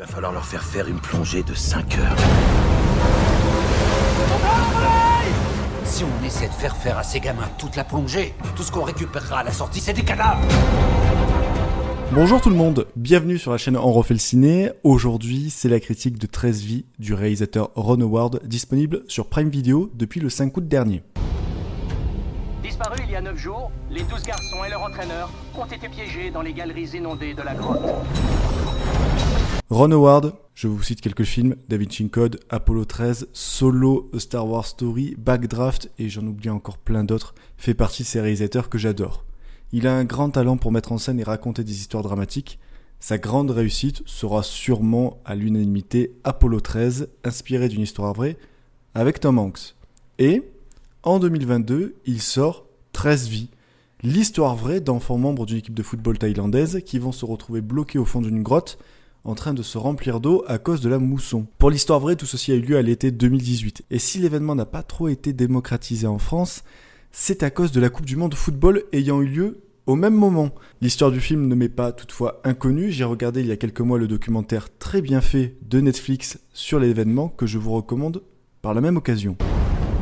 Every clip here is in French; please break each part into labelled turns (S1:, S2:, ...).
S1: Il va falloir leur faire faire une plongée de 5 heures. Si on essaie de faire faire à ces gamins toute la plongée, tout ce qu'on récupérera à la sortie, c'est des cadavres Bonjour tout le monde, bienvenue sur la chaîne En le ciné. Aujourd'hui, c'est la critique de 13 vies du réalisateur Ron Howard, disponible sur Prime Video depuis le 5 août dernier. Disparus il y a 9 jours, les 12 garçons et leur entraîneur ont été piégés dans les galeries inondées de la grotte. Ron Howard, je vous cite quelques films, David Vinci Code, Apollo 13, Solo, Star Wars Story, Backdraft, et j'en oublie encore plein d'autres, fait partie de ces réalisateurs que j'adore. Il a un grand talent pour mettre en scène et raconter des histoires dramatiques. Sa grande réussite sera sûrement, à l'unanimité, Apollo 13, inspiré d'une histoire vraie, avec Tom Hanks. Et, en 2022, il sort 13 vies, l'histoire vraie d'enfants membres d'une équipe de football thaïlandaise qui vont se retrouver bloqués au fond d'une grotte en train de se remplir d'eau à cause de la mousson. Pour l'histoire vraie, tout ceci a eu lieu à l'été 2018. Et si l'événement n'a pas trop été démocratisé en France, c'est à cause de la Coupe du Monde de football ayant eu lieu au même moment. L'histoire du film ne m'est pas toutefois inconnue, j'ai regardé il y a quelques mois le documentaire très bien fait de Netflix sur l'événement que je vous recommande par la même occasion.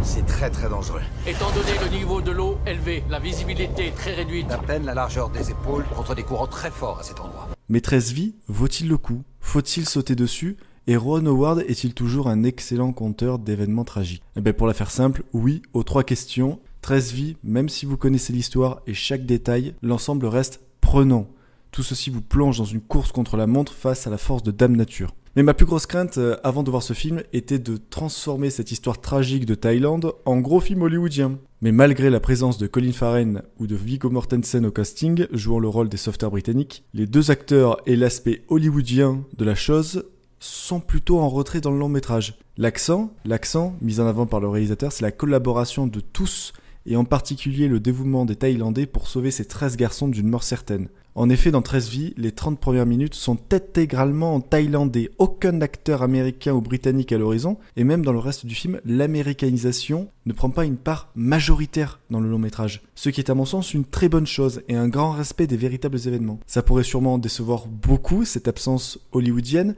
S1: C'est très très dangereux. Étant donné le niveau de l'eau élevé, la visibilité est très réduite. À peine la largeur des épaules contre des courants très forts à cet endroit. 13 vies, vaut-il le coup Faut-il sauter dessus et Ron Howard est-il toujours un excellent conteur d'événements tragiques Eh bien pour la faire simple, oui aux trois questions. 13 vies, même si vous connaissez l'histoire et chaque détail, l'ensemble reste prenant. Tout ceci vous plonge dans une course contre la montre face à la force de Dame Nature. Mais ma plus grosse crainte euh, avant de voir ce film était de transformer cette histoire tragique de Thaïlande en gros film hollywoodien. Mais malgré la présence de Colin Farren ou de Viggo Mortensen au casting, jouant le rôle des sauveteurs britanniques, les deux acteurs et l'aspect hollywoodien de la chose sont plutôt en retrait dans le long métrage. L'accent, l'accent mis en avant par le réalisateur, c'est la collaboration de tous et en particulier le dévouement des Thaïlandais pour sauver ces 13 garçons d'une mort certaine. En effet, dans 13 vies, les 30 premières minutes sont intégralement en thaïlandais, aucun acteur américain ou britannique à l'horizon, et même dans le reste du film, l'américanisation ne prend pas une part majoritaire dans le long métrage, ce qui est à mon sens une très bonne chose et un grand respect des véritables événements. Ça pourrait sûrement décevoir beaucoup cette absence hollywoodienne,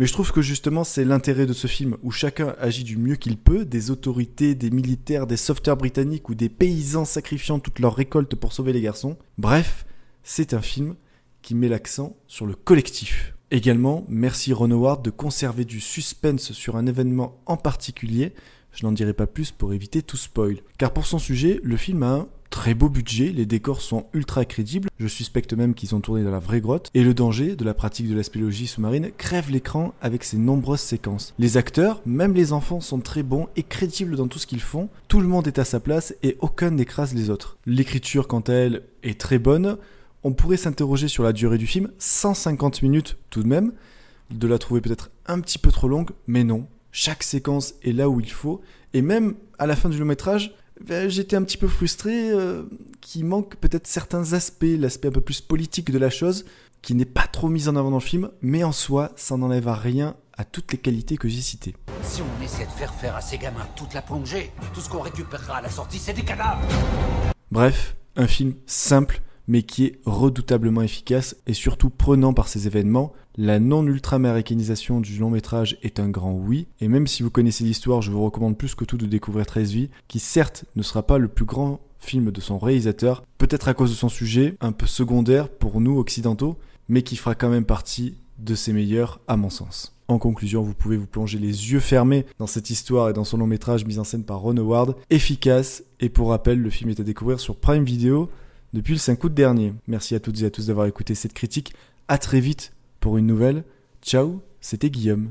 S1: mais je trouve que justement, c'est l'intérêt de ce film, où chacun agit du mieux qu'il peut, des autorités, des militaires, des sauveteurs britanniques ou des paysans sacrifiant toute leur récolte pour sauver les garçons. Bref, c'est un film qui met l'accent sur le collectif. Également, merci Ron Howard de conserver du suspense sur un événement en particulier. Je n'en dirai pas plus pour éviter tout spoil. Car pour son sujet, le film a un très beau budget, les décors sont ultra crédibles, je suspecte même qu'ils ont tourné dans la vraie grotte, et le danger de la pratique de la spéléologie sous-marine crève l'écran avec ses nombreuses séquences. Les acteurs, même les enfants, sont très bons et crédibles dans tout ce qu'ils font, tout le monde est à sa place et aucun n'écrase les autres. L'écriture, quant à elle, est très bonne, on pourrait s'interroger sur la durée du film, 150 minutes tout de même, de la trouver peut-être un petit peu trop longue, mais non, chaque séquence est là où il faut, et même à la fin du long métrage, ben, j'étais un petit peu frustré qui euh, qu'il manque peut-être certains aspects, l'aspect un peu plus politique de la chose, qui n'est pas trop mis en avant dans le film, mais en soi, ça n'enlève à rien à toutes les qualités que j'ai citées. Si on essaie de faire faire à ces gamins toute la plongée, tout ce qu'on récupérera à la sortie, c'est des cadavres Bref, un film simple, mais qui est redoutablement efficace et surtout prenant par ses événements. La non ultra du long métrage est un grand oui, et même si vous connaissez l'histoire, je vous recommande plus que tout de découvrir 13 vies, qui certes ne sera pas le plus grand film de son réalisateur, peut-être à cause de son sujet, un peu secondaire pour nous occidentaux, mais qui fera quand même partie de ses meilleurs à mon sens. En conclusion, vous pouvez vous plonger les yeux fermés dans cette histoire et dans son long métrage mis en scène par Ron Howard, efficace, et pour rappel, le film est à découvrir sur Prime Video, depuis le 5 août dernier. Merci à toutes et à tous d'avoir écouté cette critique. À très vite pour une nouvelle. Ciao, c'était Guillaume.